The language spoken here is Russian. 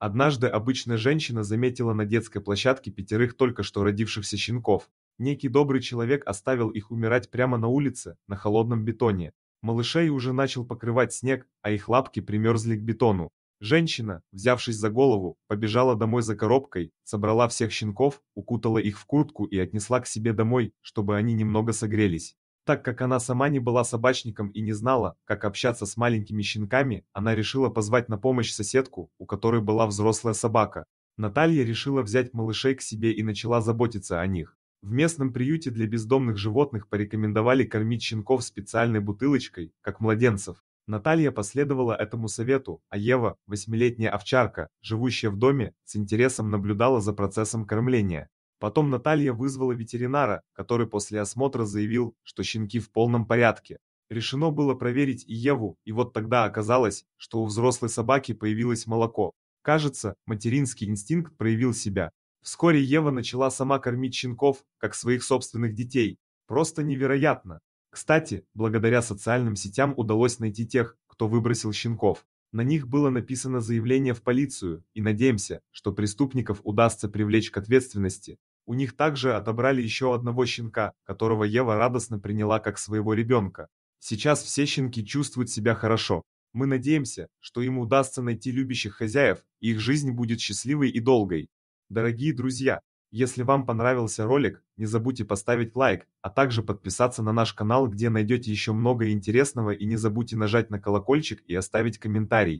Однажды обычная женщина заметила на детской площадке пятерых только что родившихся щенков. Некий добрый человек оставил их умирать прямо на улице, на холодном бетоне. Малышей уже начал покрывать снег, а их лапки примерзли к бетону. Женщина, взявшись за голову, побежала домой за коробкой, собрала всех щенков, укутала их в куртку и отнесла к себе домой, чтобы они немного согрелись. Так как она сама не была собачником и не знала, как общаться с маленькими щенками, она решила позвать на помощь соседку, у которой была взрослая собака. Наталья решила взять малышей к себе и начала заботиться о них. В местном приюте для бездомных животных порекомендовали кормить щенков специальной бутылочкой, как младенцев. Наталья последовала этому совету, а Ева, восьмилетняя овчарка, живущая в доме, с интересом наблюдала за процессом кормления. Потом Наталья вызвала ветеринара, который после осмотра заявил, что щенки в полном порядке. Решено было проверить и Еву, и вот тогда оказалось, что у взрослой собаки появилось молоко. Кажется, материнский инстинкт проявил себя. Вскоре Ева начала сама кормить щенков, как своих собственных детей. Просто невероятно. Кстати, благодаря социальным сетям удалось найти тех, кто выбросил щенков. На них было написано заявление в полицию, и надеемся, что преступников удастся привлечь к ответственности. У них также отобрали еще одного щенка, которого Ева радостно приняла как своего ребенка. Сейчас все щенки чувствуют себя хорошо. Мы надеемся, что им удастся найти любящих хозяев, и их жизнь будет счастливой и долгой. Дорогие друзья, если вам понравился ролик, не забудьте поставить лайк, а также подписаться на наш канал, где найдете еще много интересного и не забудьте нажать на колокольчик и оставить комментарий.